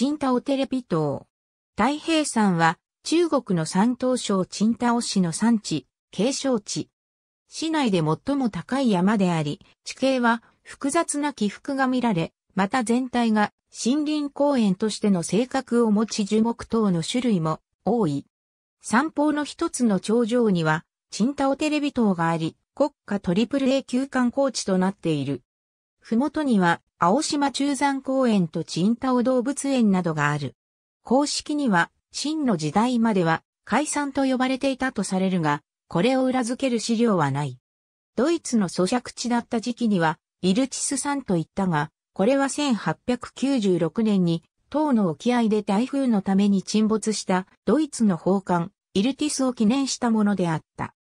チンタオテレビ島。太平山は中国の山東省チンタオ市の産地、景勝地。市内で最も高い山であり、地形は複雑な起伏が見られ、また全体が森林公園としての性格を持ち樹木等の種類も多い。山峰の一つの頂上には、チンタオテレビ塔があり、国家トリプル A 級観光地となっている。ふもとには、青島中山公園とチンタオ動物園などがある。公式には、真の時代までは、解散と呼ばれていたとされるが、これを裏付ける資料はない。ドイツの咀嚼地だった時期には、イルチス山と言ったが、これは1896年に、唐の沖合で台風のために沈没したドイツの宝艦、イルティスを記念したものであった。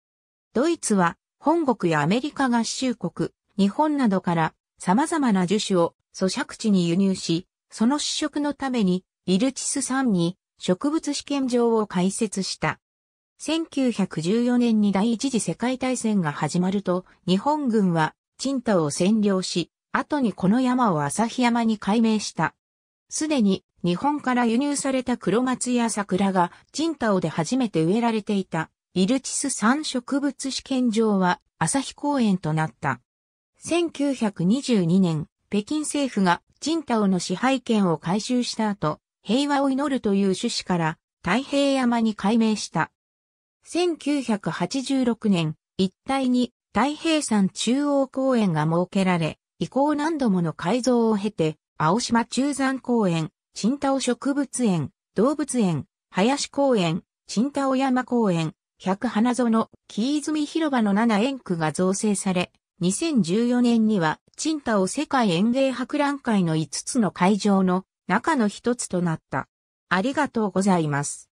ドイツは、本国やアメリカ合衆国、日本などから様々な樹種を咀嚼地に輸入し、その試食のためにイルチス3に植物試験場を開設した。1914年に第一次世界大戦が始まると、日本軍は、チンタを占領し、後にこの山を旭山に改名した。すでに、日本から輸入された黒松や桜が、チンタオで初めて植えられていた、イルチス3植物試験場は、旭公園となった。1922年、北京政府がタオの支配権を回収した後、平和を祈るという趣旨から太平山に改名した。1986年、一帯に太平山中央公園が設けられ、以降何度もの改造を経て、青島中山公園、チンタオ植物園、動物園、林公園、チンタオ山公園、百花園、木泉広場の7園区が造成され、2014年には、チンタオ世界園芸博覧会の5つの会場の中の一つとなった。ありがとうございます。